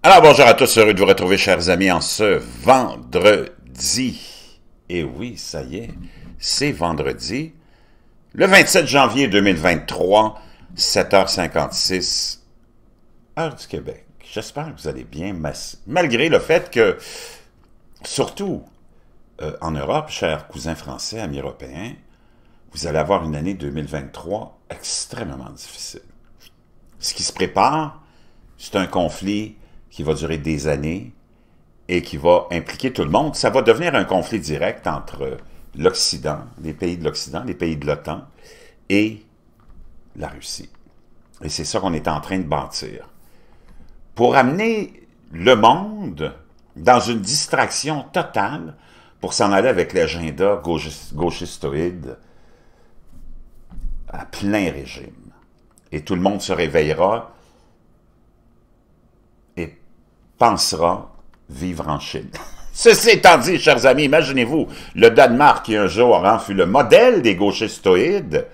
Alors bonjour à tous, heureux de vous retrouver chers amis en ce vendredi. Et oui, ça y est, c'est vendredi, le 27 janvier 2023, 7h56, heure du Québec. J'espère que vous allez bien, malgré le fait que, surtout euh, en Europe, chers cousins français, amis européens, vous allez avoir une année 2023 extrêmement difficile. Ce qui se prépare, c'est un conflit qui va durer des années et qui va impliquer tout le monde. Ça va devenir un conflit direct entre l'Occident, les pays de l'Occident, les pays de l'OTAN et la Russie. Et c'est ça qu'on est en train de bâtir. Pour amener le monde dans une distraction totale pour s'en aller avec l'agenda gauchistoïde à plein régime. Et tout le monde se réveillera pensera vivre en Chine. Ceci étant dit, chers amis, imaginez-vous, le Danemark qui un jour en hein, fut le modèle des gauchers stoïdes,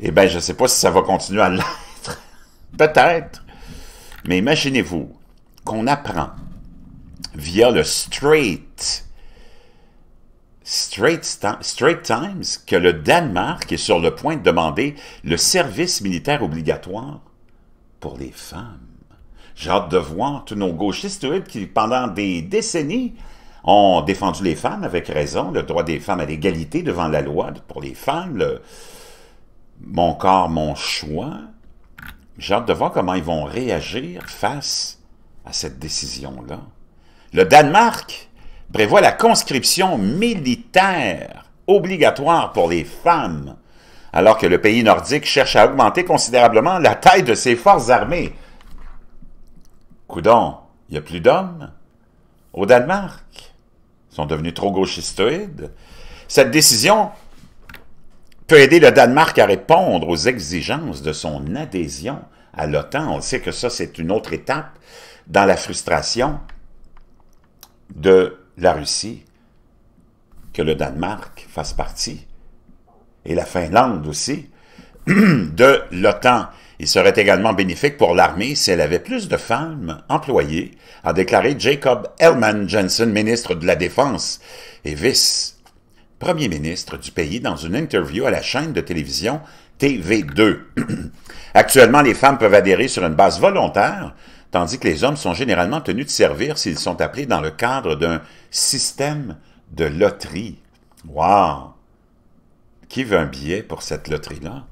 eh bien, je ne sais pas si ça va continuer à l'être. Peut-être. Mais imaginez-vous qu'on apprend via le straight, straight Times que le Danemark est sur le point de demander le service militaire obligatoire pour les femmes. J'ai hâte de voir tous nos gauchistes qui, pendant des décennies, ont défendu les femmes avec raison, le droit des femmes à l'égalité devant la loi pour les femmes, le... mon corps, mon choix. J'ai hâte de voir comment ils vont réagir face à cette décision-là. Le Danemark prévoit la conscription militaire obligatoire pour les femmes, alors que le pays nordique cherche à augmenter considérablement la taille de ses forces armées. Coudon, il n'y a plus d'hommes. Au Danemark, ils sont devenus trop gauchistoïdes. Cette décision peut aider le Danemark à répondre aux exigences de son adhésion à l'OTAN. On sait que ça, c'est une autre étape dans la frustration de la Russie que le Danemark fasse partie, et la Finlande aussi, de l'OTAN. Il serait également bénéfique pour l'armée si elle avait plus de femmes employées, a déclaré Jacob Hellman Jensen, ministre de la Défense et vice-premier ministre du pays, dans une interview à la chaîne de télévision TV2. Actuellement, les femmes peuvent adhérer sur une base volontaire, tandis que les hommes sont généralement tenus de servir s'ils sont appelés dans le cadre d'un système de loterie. Wow! Qui veut un billet pour cette loterie-là?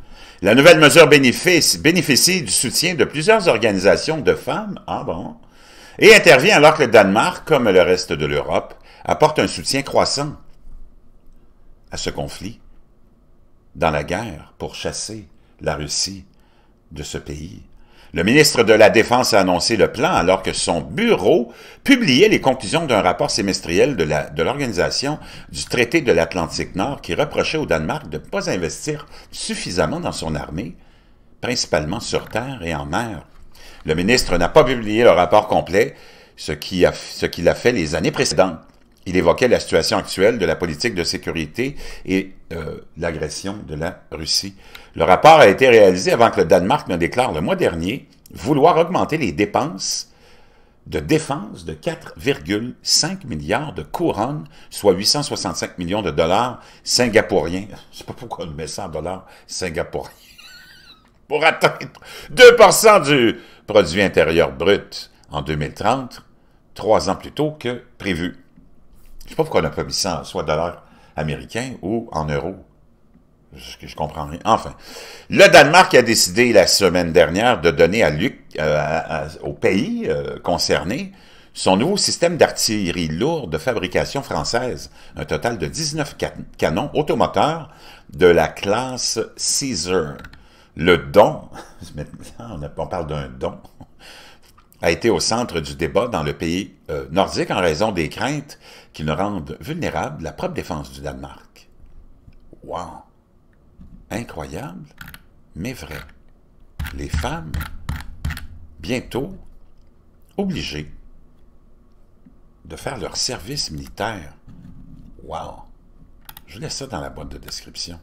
La nouvelle mesure bénéficie du soutien de plusieurs organisations de femmes, ah bon, et intervient alors que le Danemark, comme le reste de l'Europe, apporte un soutien croissant à ce conflit, dans la guerre pour chasser la Russie de ce pays. Le ministre de la Défense a annoncé le plan alors que son bureau publiait les conclusions d'un rapport semestriel de l'Organisation du traité de l'Atlantique Nord qui reprochait au Danemark de ne pas investir suffisamment dans son armée, principalement sur terre et en mer. Le ministre n'a pas publié le rapport complet, ce qu'il a fait les années précédentes. Il évoquait la situation actuelle de la politique de sécurité et euh, l'agression de la Russie. Le rapport a été réalisé avant que le Danemark ne déclare le mois dernier vouloir augmenter les dépenses de défense de 4,5 milliards de couronnes, soit 865 millions de dollars singapouriens. Je ne sais pas pourquoi on met ça dollars singapouriens. Pour atteindre 2 du produit intérieur brut en 2030, trois ans plus tôt que prévu. Je sais pas pourquoi on n'a pas mis ça soit dollars américains ou en euros. Je, je comprends rien. Enfin, le Danemark a décidé la semaine dernière de donner à Luc, euh, au pays concernés euh, concerné son nouveau système d'artillerie lourde de fabrication française, un total de 19 canons automoteurs de la classe Caesar. Le don, on parle d'un don, a été au centre du débat dans le pays euh, nordique en raison des craintes qui ne rendent vulnérable la propre défense du Danemark. Wow! Incroyable, mais vrai. Les femmes, bientôt, obligées de faire leur service militaire. Wow! Je laisse ça dans la boîte de description.